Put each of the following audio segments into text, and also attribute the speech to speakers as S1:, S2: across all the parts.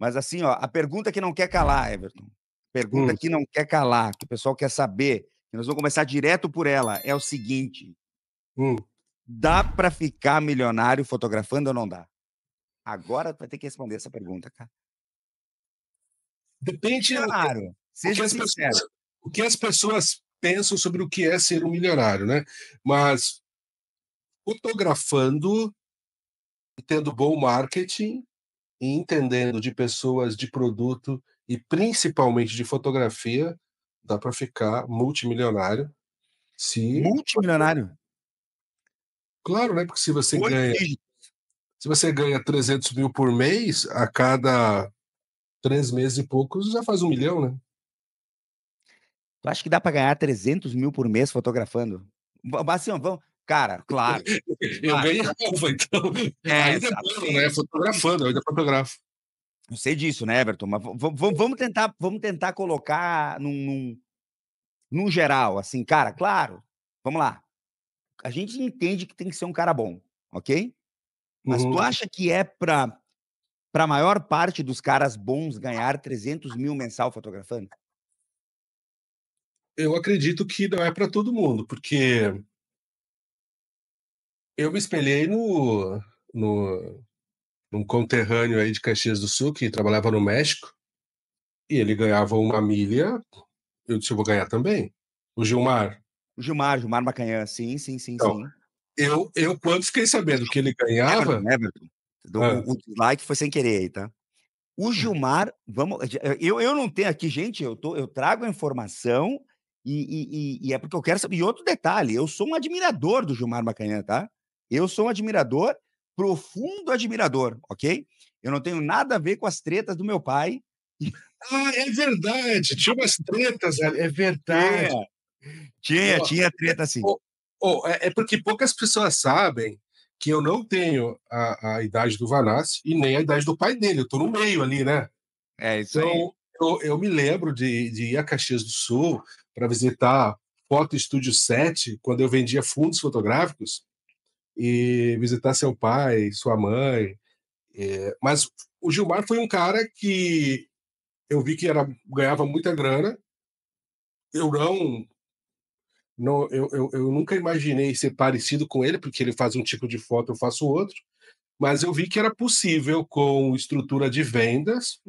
S1: Mas assim, ó, a pergunta que não quer calar, Everton. Pergunta hum. que não quer calar, que o pessoal quer saber. Nós vamos começar direto por ela. É o seguinte: hum. dá para ficar milionário fotografando ou não dá? Agora vai ter que responder essa pergunta, cara. Depende. Milionário. Seja o sincero. Pessoas, o que as pessoas pensam sobre o que é ser
S2: um milionário, né? Mas fotografando e tendo bom marketing, e entendendo de pessoas, de produto e principalmente de fotografia, dá para ficar multimilionário. Se... Multimilionário? Claro, né? Porque se você Oi, ganha. Se você ganha 300 mil por mês, a cada três meses e poucos
S1: já faz um milhão, né? Tu acha que dá para ganhar 300 mil por mês fotografando? Assim, vamos, Cara, claro. eu claro. roupa, então. É, ainda é né? Fotografando, eu ainda fotografo. Não sei disso, né, Everton? Mas vamos tentar, vamos tentar colocar num, num, num geral, assim, cara, claro. Vamos lá. A gente entende que tem que ser um cara bom, ok? Mas uhum. tu acha que é pra para a maior parte dos caras bons ganhar 300 mil mensal fotografando?
S2: Eu acredito que não é para todo mundo, porque eu me espelhei no, no num conterrâneo aí de Caxias do Sul que trabalhava no México e ele ganhava uma milha. Eu disse, eu vou ganhar também. O Gilmar. O Gilmar,
S1: Gilmar Macanhã, sim, sim, sim, então, sim. Eu, eu, quando fiquei sabendo que ele ganhava. Everton, Everton. Ah. O, like foi sem querer aí, tá? O hum. Gilmar, vamos. Eh, eh, eu, eu não tenho aqui, gente, eu, tô, eu trago a informação e, e, e, é porque eu quero saber. E outro detalhe, eu sou um admirador do Gilmar Macanhã, tá? Eu sou um admirador, profundo admirador, ok? Eu não tenho nada a ver com as tretas do meu pai. Ah, é verdade. Tinha umas tretas, é verdade.
S2: Tinha, tinha, tinha é, treta sim. Oh, oh, é, é porque poucas pessoas sabem que eu não tenho a, a idade do Vanassi e nem a idade do pai dele. Eu tô no meio ali, né? É, isso então, aí. Eu, eu me lembro de, de ir a Caxias do Sul para visitar Foto Estúdio 7, quando eu vendia fundos fotográficos e visitar seu pai, sua mãe. É, mas o Gilmar foi um cara que eu vi que era, ganhava muita grana. Eu não. não eu, eu, eu nunca imaginei ser parecido com ele, porque ele faz um tipo de foto, eu faço outro. Mas eu vi que era possível com estrutura de vendas,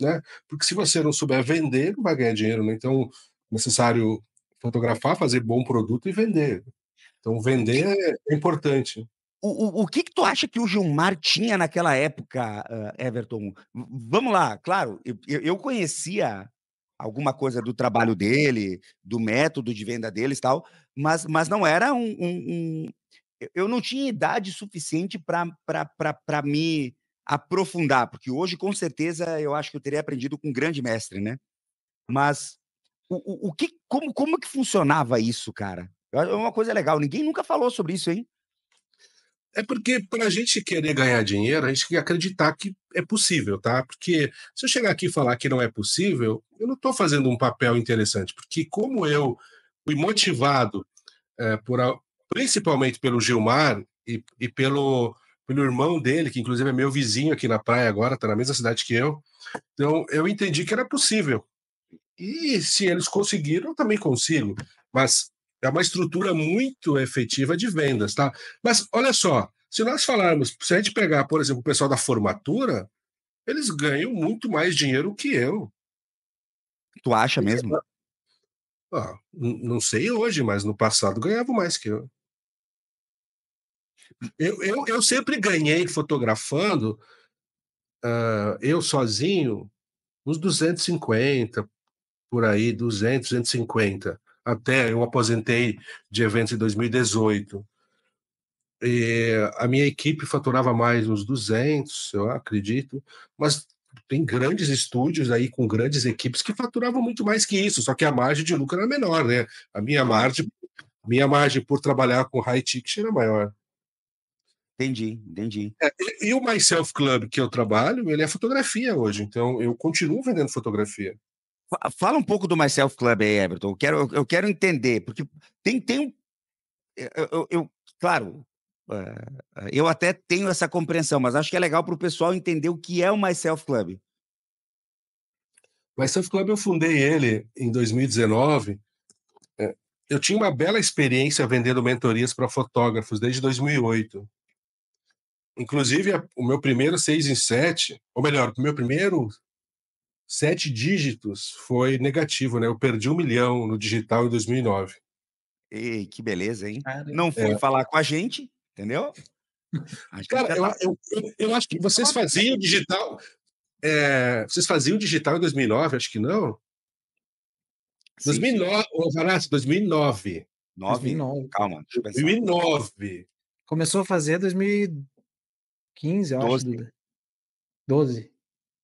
S2: né? Porque se você não souber vender, não vai ganhar dinheiro, né? Então, é necessário fotografar, fazer bom
S1: produto e vender. Então, vender é importante. O, o, o que, que, tu acha que o Gilmar tinha naquela época, uh, Everton? Vamos lá, claro, eu, eu conhecia alguma coisa do trabalho dele, do método de venda deles e tal, mas, mas não era um, um, um... Eu não tinha idade suficiente para me aprofundar, porque hoje, com certeza, eu acho que eu teria aprendido com um grande mestre, né? Mas o, o, o que, como, como que funcionava isso, cara? É uma coisa legal. Ninguém nunca falou sobre isso, hein? É porque para a gente
S2: querer ganhar dinheiro, a gente tem que acreditar que é possível, tá? Porque se eu chegar aqui e falar que não é possível, eu não estou fazendo um papel interessante, porque como eu fui motivado é, por a, principalmente pelo Gilmar e, e, pelo, pelo irmão dele, que inclusive é meu vizinho aqui na praia agora, está na mesma cidade que eu, então eu entendi que era possível. E se eles conseguiram, eu também consigo. Mas é uma estrutura muito efetiva de vendas, tá? Mas olha só, se nós falarmos, se a gente pegar, por exemplo, o pessoal da formatura, eles ganham muito mais dinheiro que eu. Tu acha mesmo? Ah, não sei hoje, mas no passado ganhava mais que eu. Eu, eu, eu sempre ganhei fotografando, uh, eu sozinho, uns 250, por aí, 200, 250 até eu aposentei de eventos em 2018. E a minha equipe faturava mais uns 200, eu acredito, mas tem grandes estúdios aí com grandes equipes que faturavam muito mais que isso, só que a margem de lucro era menor, né? A minha margem, minha margem por trabalhar com high ticket era maior. Entendi, entendi.
S1: É, e o Myself Club que eu trabalho, ele é fotografia hoje, então eu continuo vendendo fotografia. Fala um pouco do Myself Club aí, Everton. Eu quero, eu quero entender, porque tem, tem um. Eu, eu, eu claro, eh, eu até tenho essa compreensão, mas acho que é legal para o pessoal entender o que é o Myself Club. O Myself Club eu fundei ele em 2019. Eh, eu tinha uma bela
S2: experiência vendendo mentorias para fotógrafos desde 2008. Inclusive, o meu primeiro 6 em 7, ou melhor, o meu primeiro sete dígitos foi negativo, né? Eu perdi um milhão no digital em 2009. Ei, que beleza, hein? Cara, não é. foi é. falar com a gente, entendeu?
S1: A gente Cara, tá...
S2: eu, eu, eu, acho que tá vocês né? faziam digital. É, vocês faziam digital em 2009, acho que não? Sim, 2009, sim. Alvaraz, 2009.
S1: 9? 2009. Calma, 2009.
S2: Começou a fazer 2015,
S1: eu 12. acho. 12.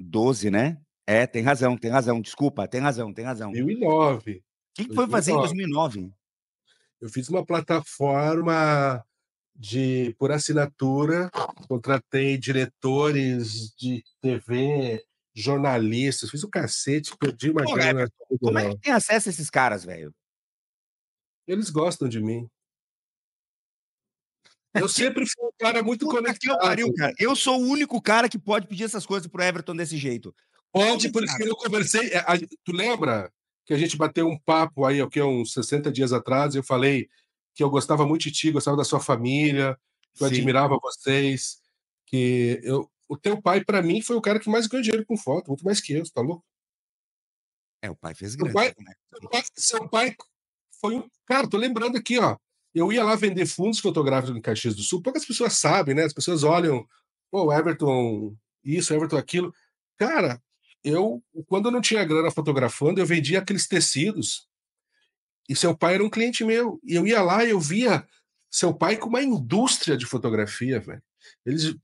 S1: 12, né? É, tem razão, tem razão. Desculpa, tem razão, tem razão. 2009. O que, foi fazer em 2009?
S2: Eu fiz uma plataforma de por assinatura, contratei diretores de TV, jornalistas, fiz o um cacete, perdi uma Pô, grana. É, como é que
S1: tem acesso a esses caras, velho?
S2: Eles gostam
S1: de mim. Eu sempre fui um cara muito Puta conectado. Eu, pariu, cara. eu sou o único cara que pode pedir essas coisas pro Everton desse jeito. Pode, por isso que eu conversei.
S2: É, a, tu lembra que a gente bateu um papo aí, o que, uns 60 dias atrás, eu falei que eu gostava muito de ti, gostava da sua família, que eu Sim. admirava vocês, que eu, o teu pai, para mim, foi o cara que mais ganhou dinheiro com foto, muito mais que eu, tá louco? É, o pai fez grande. Pai, né? seu, pai, seu, pai, foi um. Cara, tô lembrando aqui, ó. Eu ia lá vender fundos fotográficos no Caxias do Sul. Poucas pessoas sabem, né? As pessoas olham, pô, Everton, isso, Everton, aquilo. Cara, eu, quando eu não tinha grana fotografando, eu vendia aqueles tecidos. E seu pai era um cliente meu. E eu ia lá e eu via seu pai com uma indústria de fotografia, velho.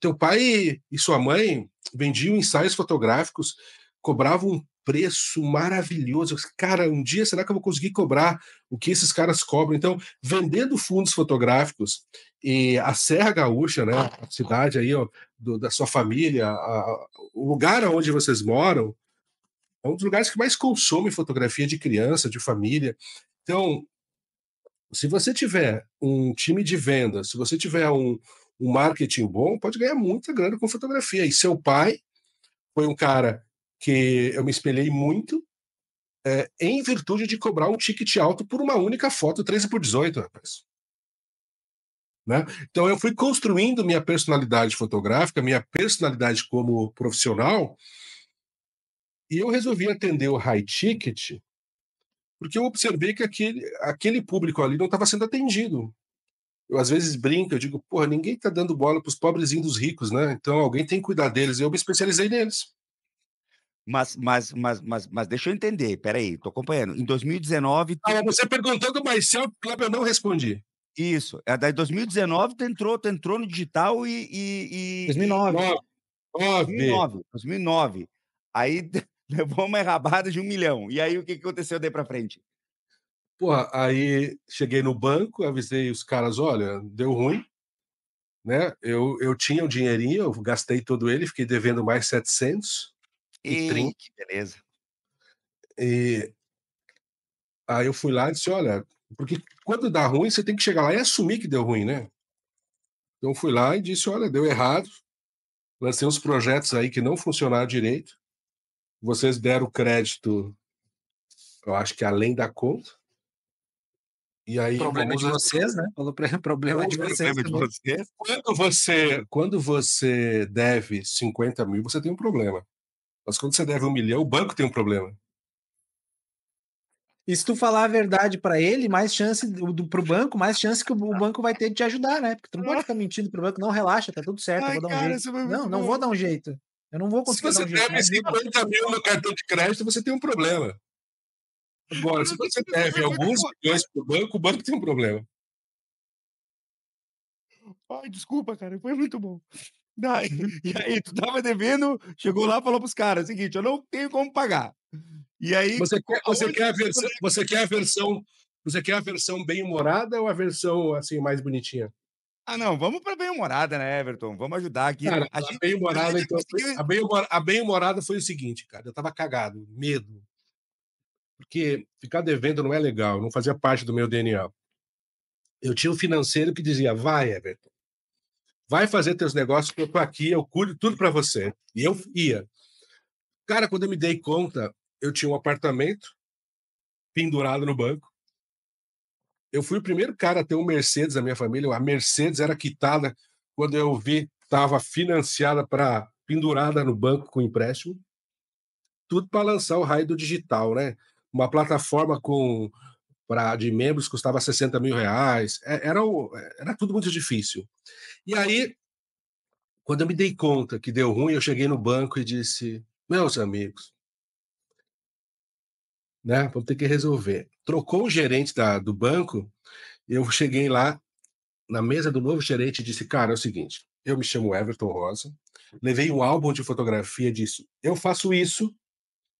S2: teu pai e sua mãe vendiam ensaios fotográficos, cobravam um preço maravilhoso. Cara, um dia será que eu vou conseguir cobrar o que esses caras cobram? Então, vendendo fundos fotográficos e a Serra Gaúcha, né, ah, a cidade aí ó, do, da sua família, a, o lugar onde vocês moram, é um dos lugares que mais consome fotografia de criança, de família. Então, se você tiver um time de venda, se você tiver um, um marketing bom, pode ganhar muita grana com fotografia. E seu pai foi um cara que eu me espelhei muito é, em virtude de cobrar um ticket alto por uma única foto 13 por 18, rapaz. Né? Então, eu fui construindo minha personalidade fotográfica, minha personalidade como profissional, e eu resolvi atender o high ticket, porque eu observei que aquele, aquele público ali não estava sendo atendido. Eu às vezes brinco, eu digo, porra, ninguém está dando bola para os pobrezinhos dos ricos,
S1: né? Então alguém tem que cuidar deles. Eu me especializei neles. Mas, mas, mas, mas, mas deixa eu entender, peraí, tô acompanhando. Em 2019. Ah, você perguntando, mas se eu, Cláudio, eu não respondi. Isso. É daí 2019 tu entrou, tu entrou no digital e. e, e 2009. 2009. 2009. 2009. Aí levou uma errabada de um milhão. E aí o que aconteceu daí para frente?
S2: Porra, aí cheguei no banco, avisei os caras: olha, deu ruim. Né? Eu, eu tinha o um dinheirinho, eu gastei todo ele, fiquei devendo mais 700.
S1: E, trinque,
S2: beleza. E aí eu fui lá e disse: olha, porque quando dá ruim, você tem que chegar lá e assumir que deu ruim, né? Então fui lá e disse: olha, deu errado. Lancei uns projetos aí que não funcionaram direito. Vocês deram crédito, eu acho que além da conta. E aí, problema de vocês, né? Falou para problema, problema de vocês. Problema de você. Quando você quando você deve 50 mil, você tem um problema. Mas quando você deve um milhão, o banco tem um problema.
S1: E se tu falar a verdade para ele, mais chance do, o banco, mais chance que o, banco vai ter de te ajudar, né? Porque tu não pode ficar mentindo para o banco, não, relaxa, tá tudo certo, Ai, vou dar um cara, jeito. Não, bom. não vou dar
S2: um jeito. Eu não vou conseguir. Se você deve jeito, 50 mil no cartão de crédito, você tem um problema. Agora, se você deve alguns milhões o banco, o banco tem um problema.
S1: Ai, desculpa, cara, foi muito bom. Daí, e aí, tu tava devendo, chegou lá e falou pros caras: seguinte, eu não tenho como pagar. E aí você quer, você quer a versão,
S2: você quer a versão, você quer a versão bem humorada ou a versão assim mais bonitinha? Ah, não, vamos para bem humorada, né, Everton? Vamos ajudar aqui. Cara, a, gente, bem humorada, então, a bem a bem humorada foi o seguinte, cara, eu tava cagado, medo, porque ficar devendo não é legal, não fazia parte do meu DNA. Eu tinha um financeiro que dizia: vai, Everton, vai fazer teus negócios, que eu tô aqui, eu cuido tudo para você. E eu ia. Cara, quando eu me dei conta, eu tinha um apartamento pendurado no banco. Eu fui o primeiro cara a ter um Mercedes da minha família. A Mercedes era quitada quando eu vi estava financiada para pendurada no banco com empréstimo. Tudo para lançar o raio do digital, né? Uma plataforma com para de membros custava 60 mil reais. É, era, era tudo muito difícil. E aí, quando eu me dei conta que deu ruim, eu cheguei no banco e disse: Meus amigos, né? Vamos ter que resolver. Trocou o gerente da, do banco, eu cheguei lá na mesa do novo gerente e disse, cara, é o seguinte, eu me chamo Everton Rosa, levei um álbum de fotografia disso. Eu faço isso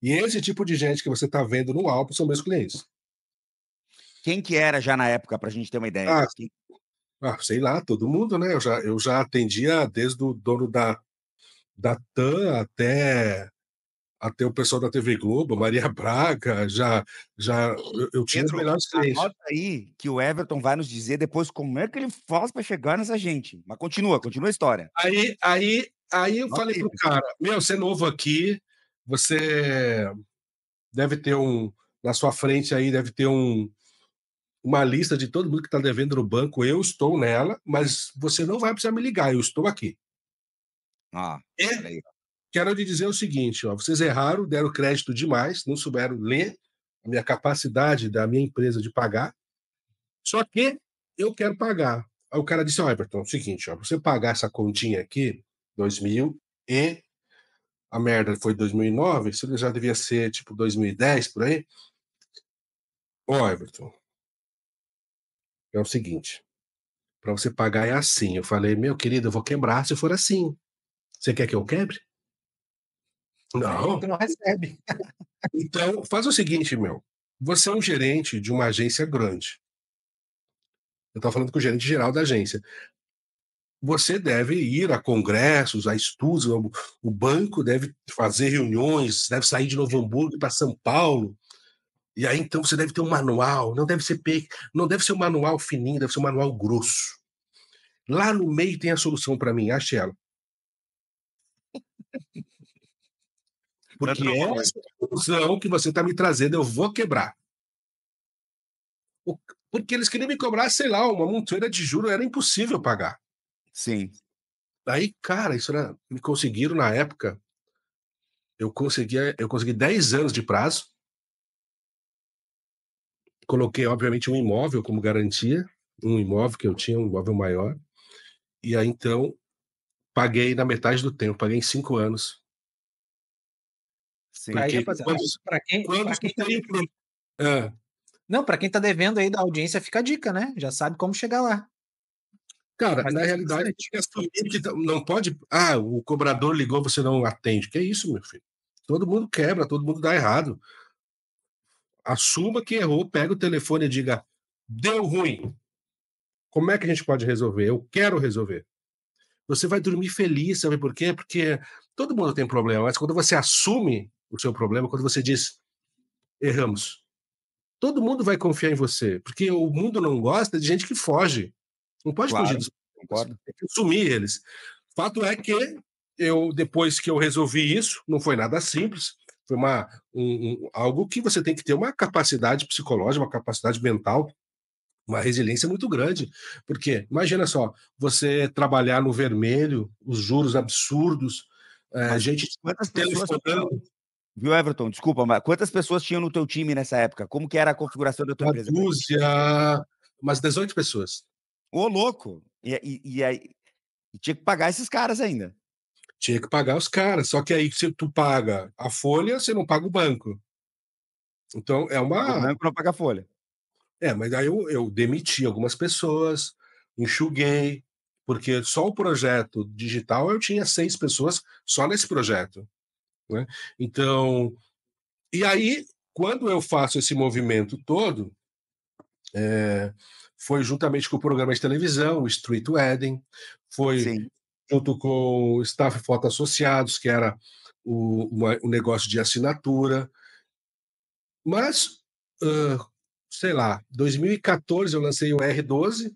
S2: e esse tipo
S1: de gente que você está vendo no álbum são meus clientes. Quem que era já na época, para a gente ter uma ideia? Ah,
S2: ah, sei lá, todo mundo, né? Eu já, eu já atendia desde o dono da, da TAM até até o pessoal da TV Globo,
S1: Maria Braga, já, já eu, eu tinha Pedro, os melhores clientes. Anota aí que o Everton vai nos dizer depois como é que ele faz para chegar nessa gente. Mas continua, continua a história.
S2: Aí, aí, aí
S1: eu falei pro cara,
S2: meu, você é novo aqui, você deve ter um na sua frente aí deve ter um uma lista de todo mundo que está devendo no banco. Eu estou nela, mas você não vai precisar me ligar. Eu estou aqui. Ah, e, é quero lhe dizer o seguinte: ó, vocês erraram, deram crédito demais, não souberam ler a minha capacidade da minha empresa de pagar. Só que eu quero pagar. Aí o cara disse: Ó, Everton, é o seguinte, ó, você pagar essa continha aqui, 2000, e a merda foi 2009, isso já devia ser tipo 2010 por aí. Ó, Everton, é o seguinte: para você pagar é assim. Eu falei, meu querido, eu vou quebrar se for assim. Você quer que eu quebre? Não. Tu não recebe. então, faz o seguinte, meu. Você é um gerente de uma agência grande. Eu estou falando com o gerente geral da agência. Você deve ir a congressos, a estudos, o banco deve fazer reuniões, deve sair de Novo Hamburgo para São Paulo. E aí então você deve ter um manual, não deve ser pe... não deve ser um manual fininho, deve ser um manual grosso. Lá no meio tem a solução para mim, ache ela. É
S1: porque é essa
S2: conclusão é que você está me trazendo, eu vou quebrar. Porque eles queriam me cobrar, sei lá, uma montanha de juros, era impossível pagar. Sim. Aí, cara, isso era... me conseguiram na época. Eu consegui, eu consegui 10 anos de prazo. Coloquei, obviamente, um imóvel como garantia, um imóvel que eu tinha, um imóvel maior. E aí, então, paguei na metade do tempo, paguei em 5 anos Sim, Porque aí, quando, pra quem, pra quem tá tem... Não, para quem tá devendo aí da audiência, fica a dica, né? Já sabe como chegar lá. Cara, Mas na é realidade, que tá, não pode. Ah, o cobrador ligou, você não atende. Que é isso, meu filho? Todo mundo quebra, todo mundo dá errado. Assuma que errou, pega o telefone e diga: deu ruim. Como é que a gente pode resolver? Eu quero resolver. Você vai dormir feliz, sabe por quê? Porque todo mundo tem problema, mas quando você assume o seu problema quando você diz erramos. Todo mundo vai confiar em você, porque o mundo não gosta de gente que foge. Não pode claro, fugir dos concordo. Tem que sumir eles. Fato é que eu depois que eu resolvi isso, não foi nada simples. Foi uma, um, um, algo que você tem que ter uma capacidade psicológica, uma capacidade mental uma resiliência muito grande. Porque, imagina só, você trabalhar no vermelho, os juros
S1: absurdos, é, gente telefonando. Viu, Everton? Desculpa, mas quantas pessoas tinham no teu time nessa época? Como que era a configuração da tua Uma empresa? Dúzia, umas 18 pessoas. Ô, louco! E, e, e, aí, e tinha que pagar esses caras ainda.
S2: Tinha que pagar os caras, só que aí se tu paga a folha, você não paga o banco. Então é uma. O banco não paga a folha. É, mas aí eu, eu demiti algumas pessoas, enxuguei, porque só o projeto digital eu tinha seis pessoas só nesse projeto. Né? Então, e aí, quando eu faço esse movimento todo, é, foi juntamente com o programa de televisão, o Street Wedding, foi Sim. junto com o Staff Foto Associados, que era o, uma, o negócio de assinatura. Mas, uh, sei lá, 2014 eu lancei o R12,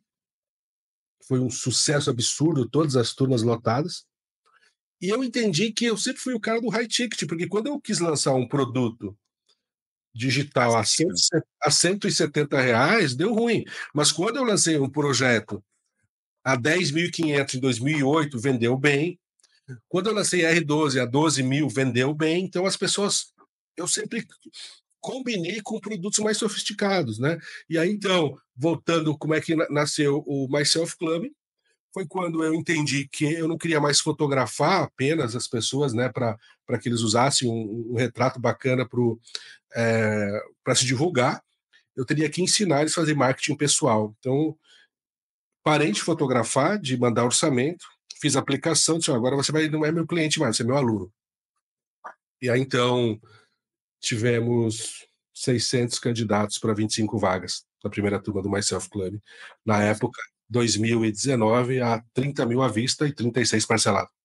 S2: foi um sucesso absurdo, todas as turmas lotadas. E eu entendi que eu sempre fui o cara do high ticket, porque quando eu quis lançar um produto digital a, 170, a 170 reais, deu ruim. Mas quando eu lancei um projeto a 10.500 em 2008, vendeu bem. Quando eu lancei R12 a 12 mil, vendeu bem. Então as pessoas, eu sempre combinei com produtos mais sofisticados, né? E aí então, voltando como é que nasceu o Myself Club, foi quando eu entendi que eu não queria mais fotografar apenas as pessoas, né, para que eles usassem um, um retrato bacana é, para se divulgar. Eu teria que ensinar eles a fazer marketing pessoal. Então, parei de fotografar, de mandar orçamento, fiz a aplicação, disse, agora você vai, não é meu cliente mais, você é meu aluno. E aí, então, tivemos 600 candidatos para 25 vagas na primeira turma do Myself Club. Na época, 2019 a 30 mil à vista e 36 parcelado.